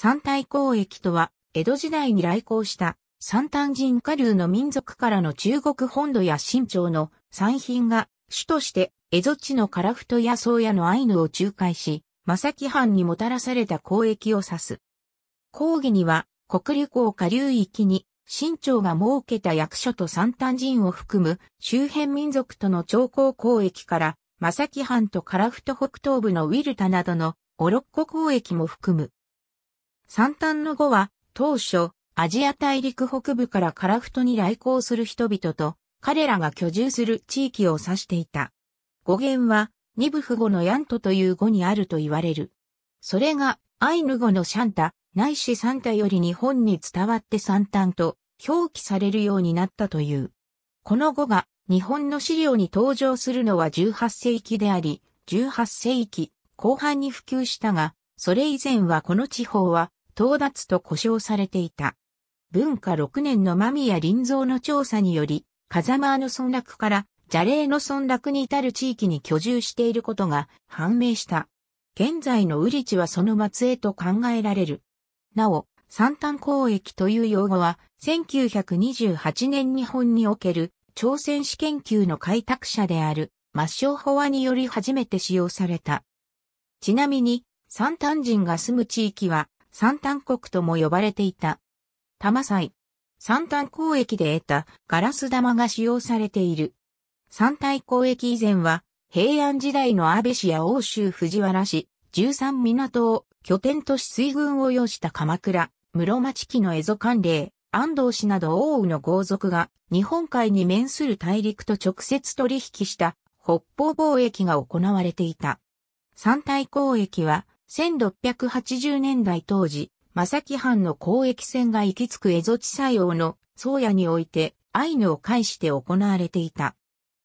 三体交易とは、江戸時代に来航した三丹人下流の民族からの中国本土や清朝の産品が主として江戸地の樺太や宗谷のアイヌを仲介し、正木藩にもたらされた交易を指す。講義には国立港下流域に清朝が設けた役所と三丹人を含む周辺民族との長江交易から正木藩と樺太北東部のウィルタなどのオロッコ交易も含む。三端の語は、当初、アジア大陸北部からカラフトに来航する人々と、彼らが居住する地域を指していた。語源は、ニブフ語のヤントという語にあると言われる。それが、アイヌ語のシャンタ、ないしサンタより日本に伝わって三端と表記されるようになったという。この語が日本の資料に登場するのは18世紀であり、18世紀後半に普及したが、それ以前はこの地方は到達と呼称されていた。文化6年の間宮林蔵の調査により、風間の村落から邪霊の村落に至る地域に居住していることが判明した。現在のウリチはその末裔と考えられる。なお、三端交易という用語は、1928年日本における朝鮮史研究の開拓者である、抹消法話により初めて使用された。ちなみに、三端人が住む地域は、三端国とも呼ばれていた。玉祭。三端交易で得たガラス玉が使用されている。三体交易以前は、平安時代の安倍氏や欧州藤原氏、十三港を拠点とし水軍を要した鎌倉、室町期の蝦夷関令、安藤氏など大宇の豪族が日本海に面する大陸と直接取引した北方貿易が行われていた。三体交易は1680年代当時、正木藩の交易船が行き着く蝦夷地採用の宗谷において、アイヌを介して行われていた。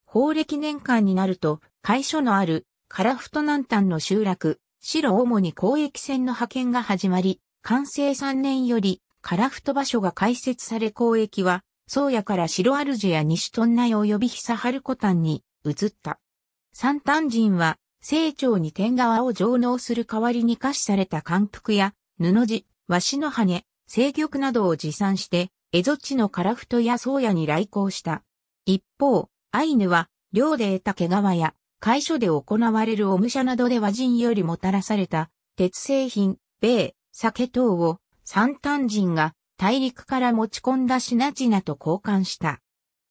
法暦年間になると、会所のある、カラフト南端の集落、白主に交易船の派遣が始まり、完成3年より、カラフト場所が開設され交易は、宗谷から白アルジェや西トンナイ及び久春古丹に移った。三端人は清張に天川を上納する代わりに可視された感服や、布地、和紙の羽、清玉などを持参して、蝦夷地の樺太や宗谷に来航した。一方、アイヌは、領で得た毛皮や、会所で行われるお武者などで和人よりもたらされた、鉄製品、米、酒等を、三丹人が、大陸から持ち込んだ品々と交換した。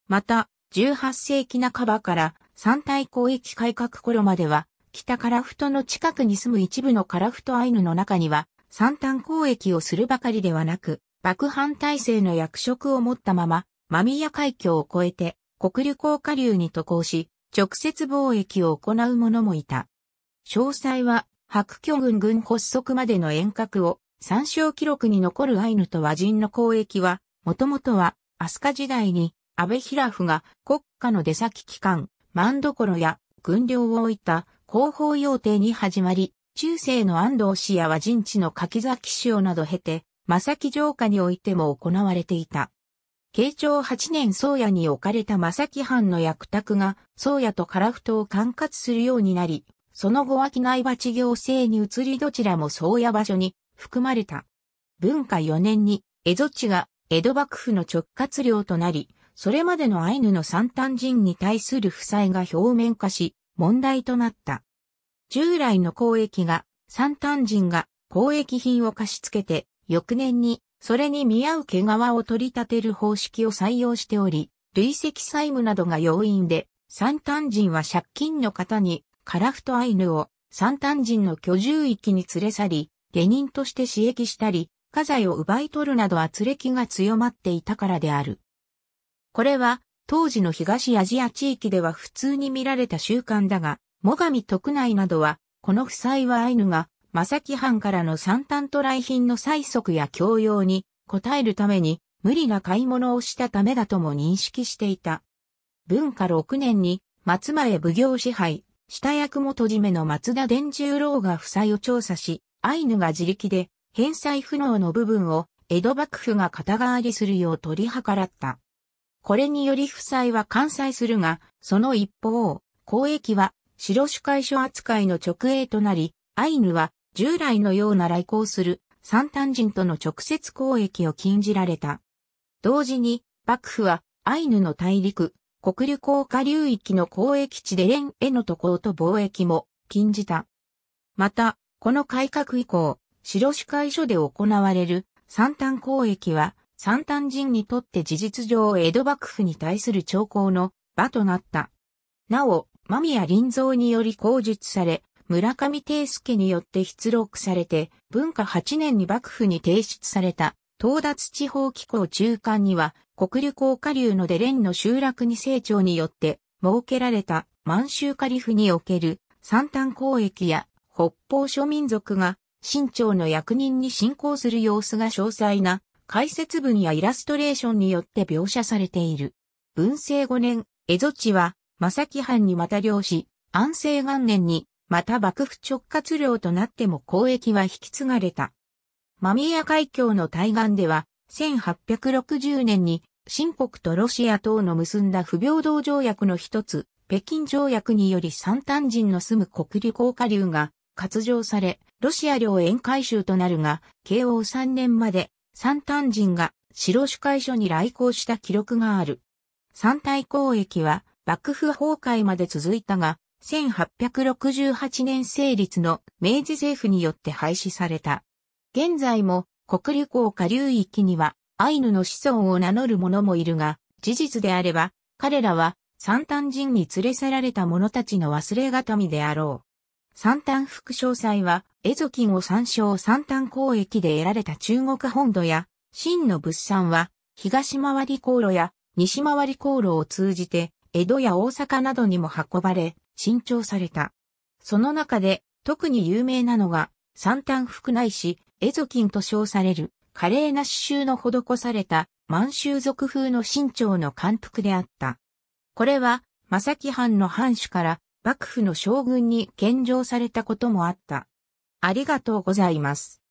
また、18世紀半ばから三大交易改革頃までは、北樺太の近くに住む一部の樺太アイヌの中には、三端交易をするばかりではなく、幕藩体制の役職を持ったまま、マミヤ海峡を越えて、国流高下流に渡航し、直接貿易を行う者もいた。詳細は、白巨軍軍発足までの遠隔を、参照記録に残るアイヌと和人の交易は、もともとは、飛鳥時代に、安倍平夫が国家の出先機関、万所や軍領を置いた広報要帝に始まり、中世の安藤氏や和人地の柿崎市をなど経て、正木城下においても行われていた。慶長8年宗谷に置かれた正木藩の役宅が宗谷と樺太を管轄するようになり、その後は機内鉢行政に移りどちらも宗谷場所に含まれた。文化4年に蝦夷地が江戸幕府の直轄領となり、それまでのアイヌの三端人に対する負債が表面化し、問題となった。従来の交易が、三単人が交易品を貸し付けて、翌年に、それに見合う毛皮を取り立てる方式を採用しており、累積債務などが要因で、三単人は借金の方に、カラフトアイヌを三単人の居住域に連れ去り、下人として刺激したり、家財を奪い取るなど圧力が強まっていたからである。これは当時の東アジア地域では普通に見られた習慣だが、最上徳内などは、この夫妻はアイヌが、正木藩からの三端渡来品の催促や教養に応えるために、無理な買い物をしたためだとも認識していた。文化6年に、松前奉行支配、下役元締めの松田伝十郎が負債を調査し、アイヌが自力で、返済不能の部分を、江戸幕府が肩代わりするよう取り計らった。これにより負債は完済するが、その一方、公益は白主会所扱いの直営となり、アイヌは従来のような来航する三端人との直接交易を禁じられた。同時に、幕府はアイヌの大陸、国流高下流域の交易地で連への渡航と貿易も禁じた。また、この改革以降、白主会所で行われる三端交易は、三丹人にとって事実上江戸幕府に対する兆候の場となった。なお、間宮林蔵により口述され、村上定介によって出録されて、文化8年に幕府に提出された、東達地方機構中間には、国流高下流の出連の集落に成長によって、設けられた満州カリフにおける三端交易や北方諸民族が、清朝の役人に信仰する様子が詳細な解説文やイラストレーションによって描写されている。文政5年、蝦夷地は、正木藩にまた領し、安政元年に、また幕府直轄領となっても交易は引き継がれた。間宮海峡の対岸では、1860年に、新国とロシア等の結んだ不平等条約の一つ、北京条約により三丹人の住む国立高下流が割譲され、ロシア領沿海州となるが、慶応3年まで三丹人が白主会所に来航した記録がある。三大交易は幕府崩壊まで続いたが、1868年成立の明治政府によって廃止された。現在も国流港下流域にはアイヌの子孫を名乗る者もいるが、事実であれば、彼らは三丹人に連れ去られた者たちの忘れがたみであろう。三端副詳細は、エゾキンを参照三端交易で得られた中国本土や、真の物産は、東回り航路や西回り航路を通じて、江戸や大阪などにも運ばれ、新調された。その中で、特に有名なのが、三端副内市、エゾキンと称される、華麗な刺繍の施された、満州族風の新調の監服であった。これは、正木藩の藩主から、幕府の将軍に献上されたこともあった。ありがとうございます。